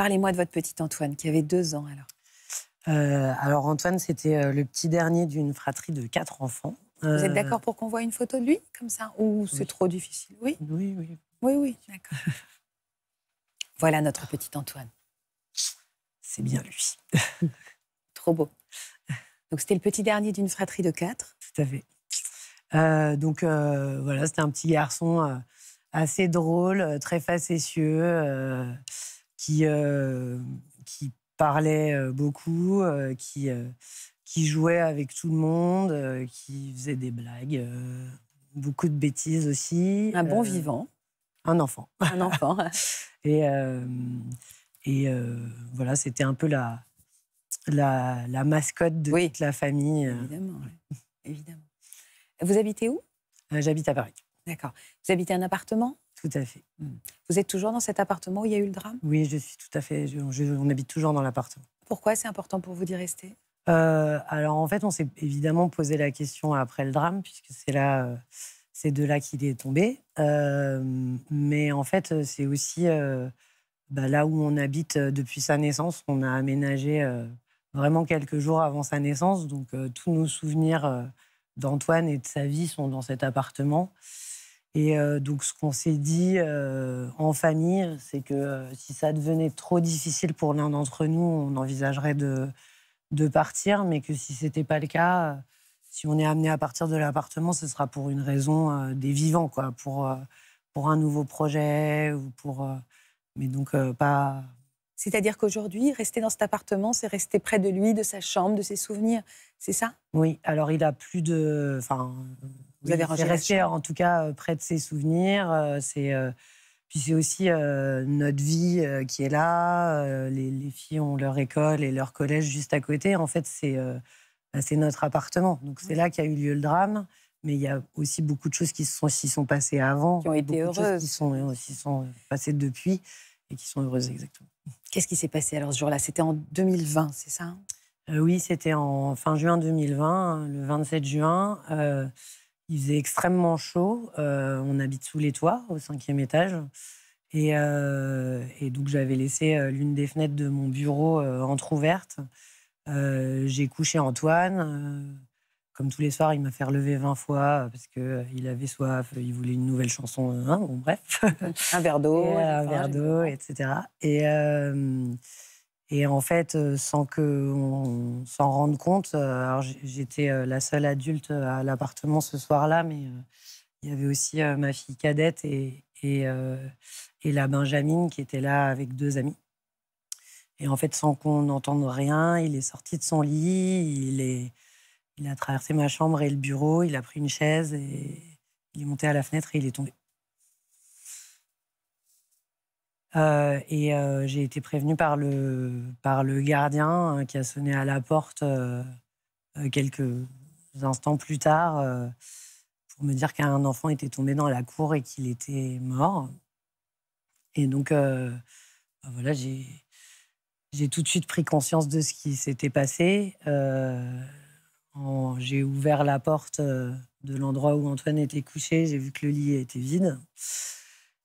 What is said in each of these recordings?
Parlez-moi de votre petit Antoine, qui avait deux ans alors. Euh, alors Antoine, c'était euh, le petit dernier d'une fratrie de quatre enfants. Vous êtes euh, d'accord pour qu'on voit une photo de lui comme ça Ou c'est trop difficile Oui. Oui, oui. Oui, oui, d'accord. voilà notre petit Antoine. C'est bien lui. trop beau. Donc c'était le petit dernier d'une fratrie de quatre. Tout à fait. donc voilà, c'était un petit garçon assez drôle, très facétieux qui, euh, qui parlait euh, beaucoup, euh, qui, qui jouait avec tout le monde, qui faisait des blagues, beaucoup de bêtises aussi. Un bon vivant. Un enfant. Un enfant. et et voilà, c'était un peu la, la, mascotte de toute la famille. Évidemment, évidemment. Vous habitez où J'habite à Paris. D'accord. Vous habitez un appartement tout à fait. Mm. Vous êtes toujours dans cet appartement où il y a eu le drame Oui, je suis tout à fait. on habite toujours dans l'appartement. Pourquoi c'est important pour vous d'y rester euh, Alors en fait, on s'est évidemment posé la question après le drame, puisque c'est euh, de là qu'il est tombé. Euh, mais en fait, c'est aussi bah, là où on habite depuis sa naissance. On a aménagé vraiment quelques jours avant sa naissance, donc tous nos souvenirs d'Antoine et de sa vie sont dans cet appartement. Et euh, donc, ce qu'on s'est dit euh, en famille, c'est que euh, si ça devenait trop difficile pour l'un d'entre nous, on envisagerait de, de partir, mais que si ce n'était pas le cas, si on est amené à partir de l'appartement, ce sera pour une raison des vivants, quoi, pour, pour un nouveau projet ou pour. mais donc, pas. C'est-à-dire qu'aujourd'hui, rester dans cet appartement, c'est rester près de lui, de sa chambre, de ses souvenirs, c'est ça Oui, alors il a plus de. Enfin, vous avez C'est resté en tout cas euh, près de ses souvenirs. Euh, c'est euh, puis c'est aussi notre vie qui est là. les, filles ont leur école et leur collège juste à côté. En fait, c'est bah, c'est notre appartement. Donc c'est là qu'a eu lieu le drame. Mais il y a aussi beaucoup de choses qui s'y sont, passées avant. Qui ont été heureuses. qui sont, qui sont passées depuis et qui sont heureuses, exactement. Qu'est-ce qui s'est passé alors ce jour-là C'était en 2020, c'est ça hein Oui, c'était en fin juin 2020, hein, le 27 juin. Il faisait extrêmement chaud. Euh, on habite sous les toits, au cinquième étage. Et, euh, donc, j'avais laissé euh, l'une des fenêtres de mon bureau euh, entr'ouverte. J'ai couché Antoine. Comme tous les soirs, il m'a fait relever 20 fois parce qu'il avait soif, il voulait une nouvelle chanson. Hein, bon, bref. Un verre d'eau. un verre d'eau, etc. Et. Et en fait, euh, sans qu'on s'en rende compte, euh, alors j'étais euh, la seule adulte à l'appartement ce soir-là, mais il y avait aussi ma fille cadette et, la Benjamine qui était là avec deux amis. Et en fait, sans qu'on n'entende rien, il est sorti de son lit, il, est, il a traversé ma chambre et le bureau, il a pris une chaise et il est monté à la fenêtre et il est tombé. Euh, et euh, j'ai été prévenue par le, par le gardien euh, qui a sonné à la porte quelques instants plus tard pour me dire qu'un enfant était tombé dans la cour et qu'il était mort. Et donc, ben voilà, j'ai, j'ai tout de suite pris conscience de ce qui s'était passé. j'ai ouvert la porte de l'endroit où Antoine était couché, j'ai vu que le lit était vide.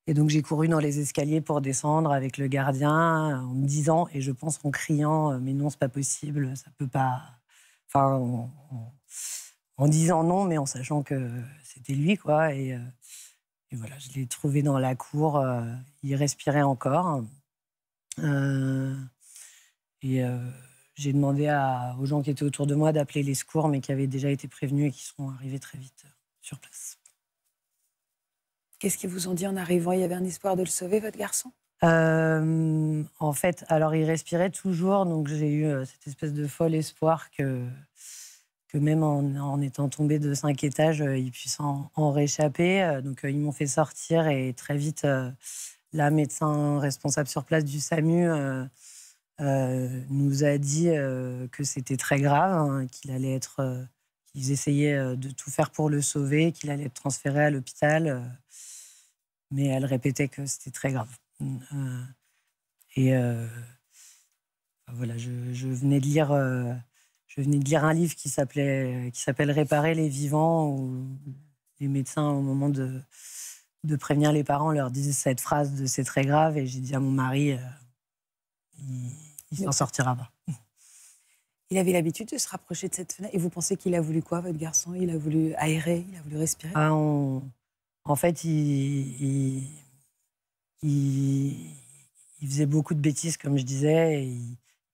Et donc j'ai couru dans les escaliers pour descendre avec le gardien euh, en me disant, et je pense en criant, euh, mais non, c'est pas possible, ça peut pas. Enfin, en, disant non, mais en sachant que c'était lui, quoi. Et, euh, voilà, je l'ai trouvé dans la cour, il respirait encore. et j'ai demandé aux gens qui étaient autour de moi d'appeler les secours, mais qui avaient déjà été prévenus et qui sont arrivés très vite sur place. Qu'est-ce qu'ils vous ont dit en arrivant Il y avait un espoir de le sauver, votre garçon euh, En fait, alors il respirait toujours, donc j'ai eu euh, cette espèce de folle espoir que, que même en, en étant tombé de cinq étages, euh, il puisse en, réchapper. Donc ils m'ont fait sortir et très vite, la médecin responsable sur place du SAMU nous a dit que c'était très grave, hein, qu'il allait être... qu'ils essayaient de tout faire pour le sauver, qu'il allait être transféré à l'hôpital mais elle répétait que c'était très grave. Euh, et euh, voilà, je, venais de lire, euh, je venais de lire un livre qui s'appelait, qui s'appelle Réparer les vivants, où les médecins, au moment de, de prévenir les parents, leur disaient cette phrase de c'est très grave, et j'ai dit à mon mari, il, s'en sortira pas. Il avait l'habitude de se rapprocher de cette fenêtre. Et vous pensez qu'il a voulu quoi, votre garçon Il a voulu aérer, il a voulu respirer ah, on en fait, il, il, faisait beaucoup de bêtises, comme je disais.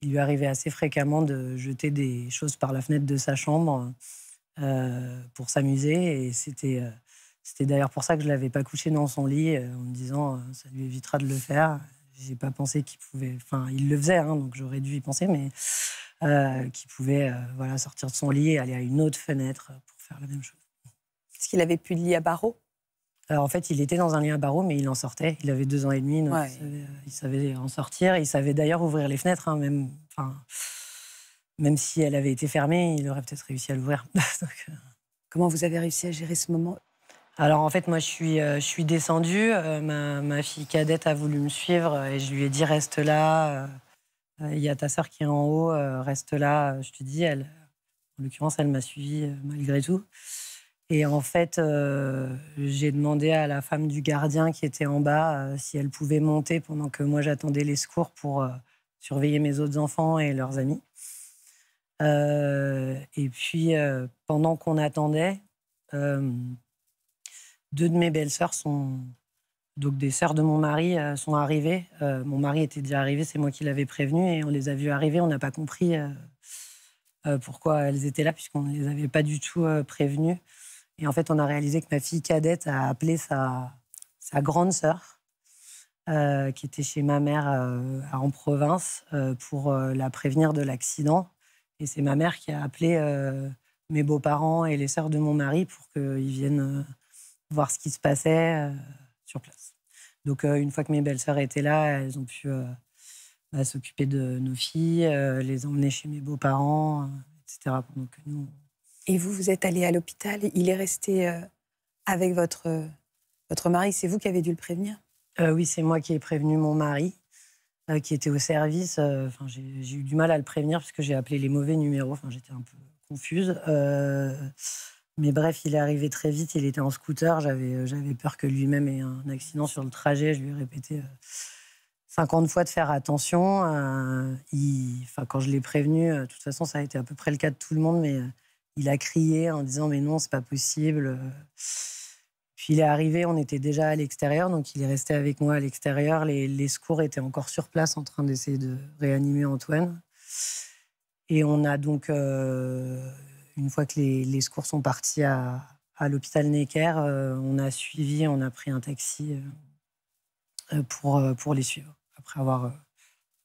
il, lui arrivait assez fréquemment de jeter des choses par la fenêtre de sa chambre euh, pour s'amuser. Et c'était, euh, c'était d'ailleurs pour ça que je ne l'avais pas couché dans son lit, euh, en me disant ça lui évitera de le faire. J'ai pas pensé qu'il pouvait. Enfin, il le faisait, hein, donc j'aurais dû y penser, mais qu'il pouvait voilà, sortir de son lit et aller à une autre fenêtre pour faire la même chose. Est-ce qu'il avait plus de lit à barreaux alors en fait, il était dans un lien barreau, mais il en sortait. Il avait deux ans et demi, il, savait, en sortir. Il savait d'ailleurs ouvrir les fenêtres, hein, même, même si elle avait été fermée, il aurait peut-être réussi à l'ouvrir. Euh. Comment vous avez réussi à gérer ce moment alors en fait, moi je suis, euh, descendue, euh, ma, fille cadette a voulu me suivre et je lui ai dit reste là, il y a ta sœur qui est en haut, reste là, je te dis, elle, en l'occurrence elle m'a suivie malgré tout. Et en fait, euh, j'ai demandé à la femme du gardien qui était en bas euh, si elle pouvait monter pendant que moi j'attendais les secours pour euh, surveiller mes autres enfants et leurs amis. et puis, pendant qu'on attendait, deux de mes belles-sœurs sont donc des sœurs de mon mari sont arrivées. mon mari était déjà arrivé, c'est moi qui l'avais prévenu et on les a vues arriver. On n'a pas compris pourquoi elles étaient là puisqu'on ne les avait pas du tout prévenues. Et en fait, on a réalisé que ma fille cadette a appelé sa, sa grande sœur, euh, qui était chez ma mère euh, en province, euh, pour la prévenir de l'accident. Et c'est ma mère qui a appelé mes beaux-parents et les sœurs de mon mari pour qu'ils viennent voir ce qui se passait sur place. Donc, une fois que mes belles-sœurs étaient là, elles ont pu bah, s'occuper de nos filles, les emmener chez mes beaux-parents, etc. Donc, nous, et vous, vous êtes allé à l'hôpital. Il est resté euh, avec votre, euh, votre mari. C'est vous qui avez dû le prévenir euh, Oui, c'est moi qui ai prévenu mon mari, qui était au service. Enfin, j'ai eu du mal à le prévenir parce que j'ai appelé les mauvais numéros. Enfin, j'étais un peu confuse. mais bref, il est arrivé très vite. Il était en scooter. J'avais peur que lui-même ait un accident sur le trajet. Je lui ai répété. 50 fois de faire attention. enfin, quand je l'ai prévenu, de toute façon, ça a été à peu près le cas de tout le monde, mais il a crié en disant mais non, c'est pas possible. Puis il est arrivé, on était déjà à l'extérieur, donc il est resté avec moi à l'extérieur. Les, secours étaient encore sur place en train d'essayer de réanimer Antoine. Et on a donc, euh, une fois que les, secours sont partis à, l'hôpital Necker, euh, on a suivi, on a pris un taxi euh, pour, pour les suivre, après avoir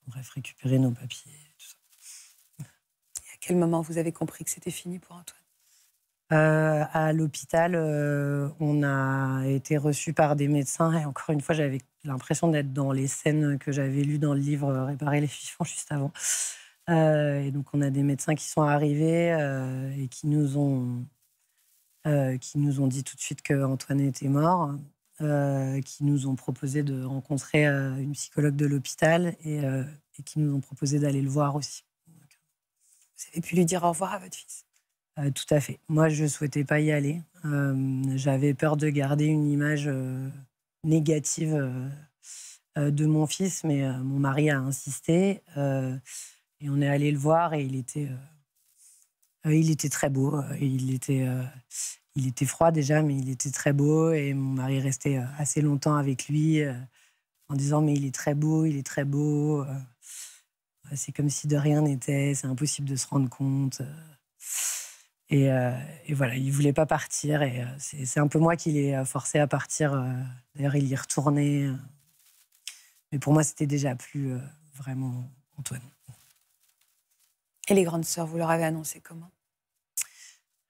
bref, récupéré nos papiers quel moment vous avez compris que c'était fini pour Antoine euh, à l'hôpital, euh, on a été reçu par des médecins et encore une fois, j'avais l'impression d'être dans les scènes que j'avais lues dans le livre Réparer les fichons juste avant. Euh, et donc, on a des médecins qui sont arrivés euh, et qui nous ont qui nous ont dit tout de suite que était mort, qui nous ont proposé de rencontrer une psychologue de l'hôpital et qui nous ont proposé d'aller le voir aussi et puis lui dire au revoir à votre fils euh, Tout à fait. Moi, je ne souhaitais pas y aller. Euh, j'avais peur de garder une image euh, négative de mon fils, mais mon mari a insisté. et on est allé le voir et il était, il était très beau. Il était, il était froid déjà, mais il était très beau. Et mon mari restait assez longtemps avec lui en disant Mais il est très beau, il est très beau. C'est comme si de rien n'était, c'est impossible de se rendre compte. Euh. Euh, et, voilà, il voulait pas partir. Et euh, c'est un peu moi qui l'ai forcé à partir. D'ailleurs, il y retournait. Mais pour moi, c'était déjà plus vraiment Antoine. Et les grandes sœurs, vous leur avez annoncé comment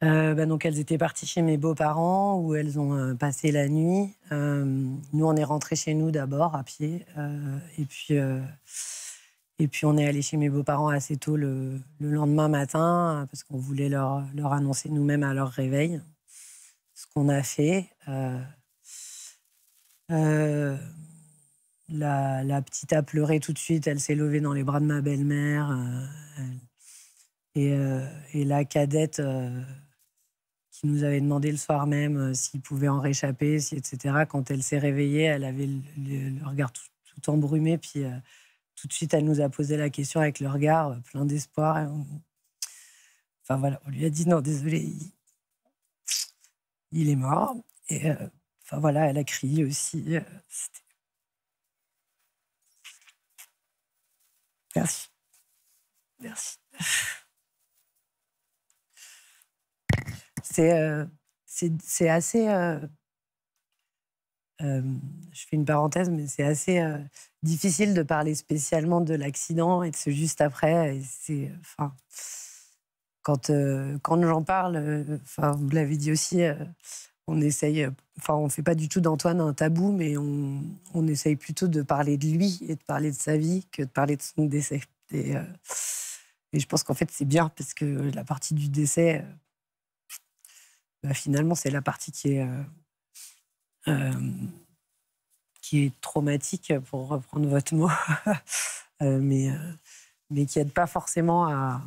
bah donc elles étaient parties chez mes beaux-parents où elles ont passé la nuit. nous on est rentrés chez nous d'abord à pied et puis et puis on est allé chez mes beaux-parents assez tôt le, lendemain matin parce qu'on voulait leur, annoncer nous-mêmes à leur réveil ce qu'on a fait. Euh, euh, la, petite a pleuré tout de suite, elle s'est levée dans les bras de ma belle-mère. Euh, et, la cadette qui nous avait demandé le soir même s'il pouvait en réchapper, si, etc. Quand elle s'est réveillée, elle avait le, regard tout, tout embrumé. Puis tout de suite, elle nous a posé la question avec le regard euh, plein d'espoir. Enfin voilà, on lui a dit non, désolé, il, est mort. Et euh, enfin voilà, elle a crié aussi. Euh, Merci. Merci. C'est assez je fais une parenthèse, mais c'est assez euh, difficile de parler spécialement de l'accident et de ce juste après. C'est, enfin, quand, euh, quand j'en parle, euh, enfin, vous l'avez dit aussi, on essaye, enfin, on fait pas du tout d'Antoine un tabou, mais on, on, essaye plutôt de parler de lui et de parler de sa vie que de parler de son décès. Et, je pense qu'en fait, c'est bien parce que la partie du décès, bah, finalement, c'est la partie qui est euh, qui est traumatique, pour reprendre votre mot, euh, mais, euh, mais qui n'aide pas forcément à,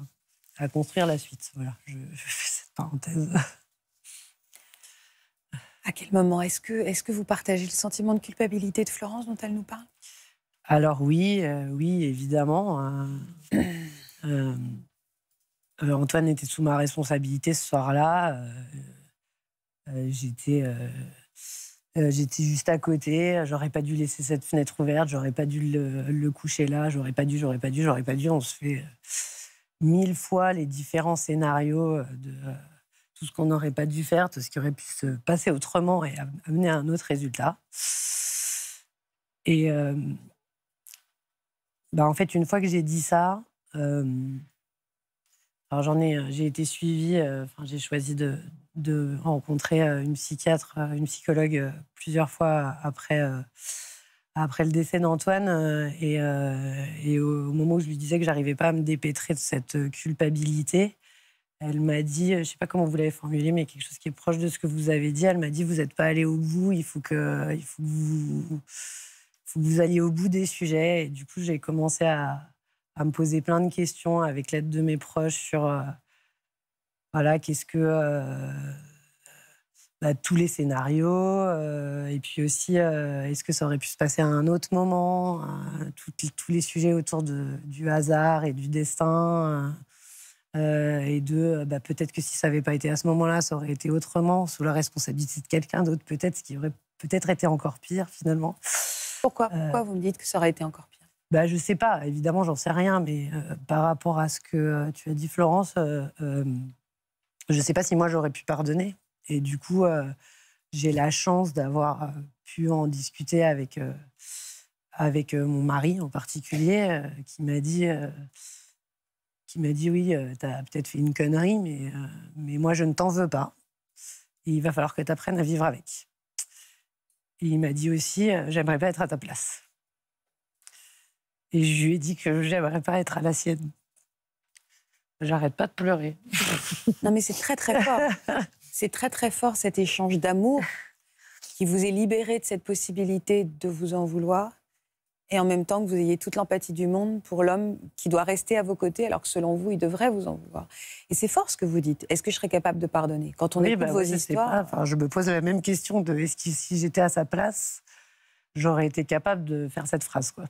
construire la suite. Voilà, je, fais cette parenthèse. À quel moment Est-ce que, est que vous partagez le sentiment de culpabilité de Florence dont elle nous parle Alors oui, oui, évidemment. Hein. Antoine était sous ma responsabilité ce soir-là. J'étais euh, j'étais juste à côté. J'aurais pas dû laisser cette fenêtre ouverte. J'aurais pas dû le, coucher là. J'aurais pas dû, j'aurais pas dû, j'aurais pas dû. On se fait euh, mille fois les différents scénarios euh, de tout ce qu'on n'aurait pas dû faire, tout ce qui aurait pu se passer autrement et amener à un autre résultat. Et bah en fait, une fois que j'ai dit ça, alors j'en ai, j'ai été suivie, enfin j'ai choisi de, de rencontrer euh, une psychiatre, euh, une psychologue euh, plusieurs fois après, après le décès d'Antoine. Et, au moment où je lui disais que j'arrivais pas à me dépêtrer de cette culpabilité, elle m'a dit, je sais pas comment vous l'avez formulé, mais quelque chose qui est proche de ce que vous avez dit. Elle m'a dit, vous n'êtes pas allé au bout, il faut que, il vous, faut que vous alliez au bout des sujets. Et du coup, j'ai commencé à, à, me poser plein de questions avec l'aide de mes proches sur voilà, qu'est-ce que euh, bah, tous les scénarios, euh, et puis aussi, euh, est-ce que ça aurait pu se passer à un autre moment, tous les sujets autour de, du hasard et du destin, et de bah, peut-être que si ça n'avait pas été à ce moment-là, ça aurait été autrement, sous la responsabilité de quelqu'un d'autre, peut-être, ce qui aurait peut-être été encore pire finalement. Pourquoi, pourquoi vous me dites que ça aurait été encore pire bah, je sais pas, évidemment, j'en sais rien, mais par rapport à ce que tu as dit, Florence, je ne sais pas si moi j'aurais pu pardonner. Et du coup, euh, j'ai la chance d'avoir euh, pu en discuter avec, euh, avec mon mari en particulier, qui m'a dit, qui m'a dit oui, tu as peut-être fait une connerie, mais, mais moi je ne t'en veux pas. il va falloir que tu apprennes à vivre avec. Et il m'a dit aussi, j'aimerais pas être à ta place. Et je lui ai dit que j'aimerais pas être à la sienne. J'arrête pas de pleurer. non, mais c'est très, très fort. C'est très, très fort cet échange d'amour qui vous est libéré de cette possibilité de vous en vouloir et en même temps que vous ayez toute l'empathie du monde pour l'homme qui doit rester à vos côtés alors que selon vous, il devrait vous en vouloir. Et c'est fort ce que vous dites. Est-ce que je serais capable de pardonner Quand on est écoute bah vos histoires... je me pose la même question de est-ce que si j'étais à sa place, j'aurais été capable de faire cette phrase quoi.